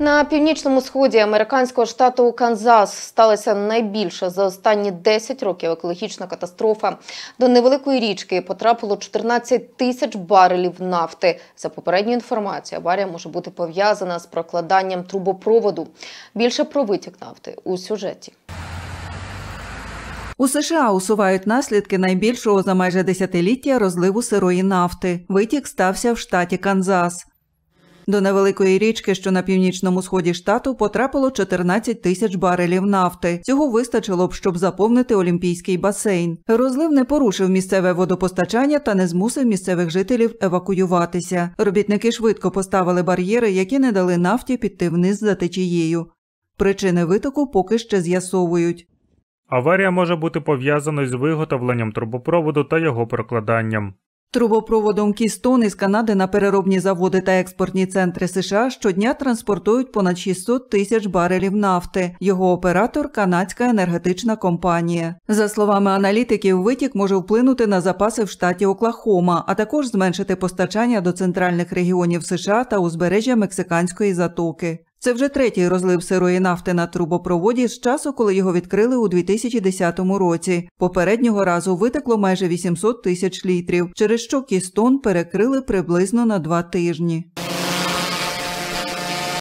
На північному сході американського штату Канзас сталася найбільша за останні 10 років екологічна катастрофа. До невеликої річки потрапило 14 тисяч барелів нафти. За попередньою інформацією, аварія може бути пов'язана з прокладанням трубопроводу. Більше про витік нафти у сюжеті. У США усувають наслідки найбільшого за майже десятиліття розливу сирої нафти. Витік стався в штаті Канзас. До невеликої річки, що на північному сході штату, потрапило 14 тисяч барелів нафти. Цього вистачило б, щоб заповнити олімпійський басейн. Розлив не порушив місцеве водопостачання та не змусив місцевих жителів евакуюватися. Робітники швидко поставили бар'єри, які не дали нафті піти вниз за течією. Причини витоку поки ще з'ясовують. Аварія може бути пов'язана з виготовленням трубопроводу та його прокладанням. Трубопроводом Кістон із Канади на переробні заводи та експортні центри США щодня транспортують понад 600 тисяч барелів нафти. Його оператор канадська енергетична компанія. За словами аналітиків, витік може вплинути на запаси в штаті Оклахома, а також зменшити постачання до центральних регіонів США та узбережжя Мексиканської затоки. Це вже третій розлив сирої нафти на трубопроводі з часу, коли його відкрили у 2010 році. Попереднього разу витекло майже 800 тисяч літрів, через що кістон перекрили приблизно на два тижні.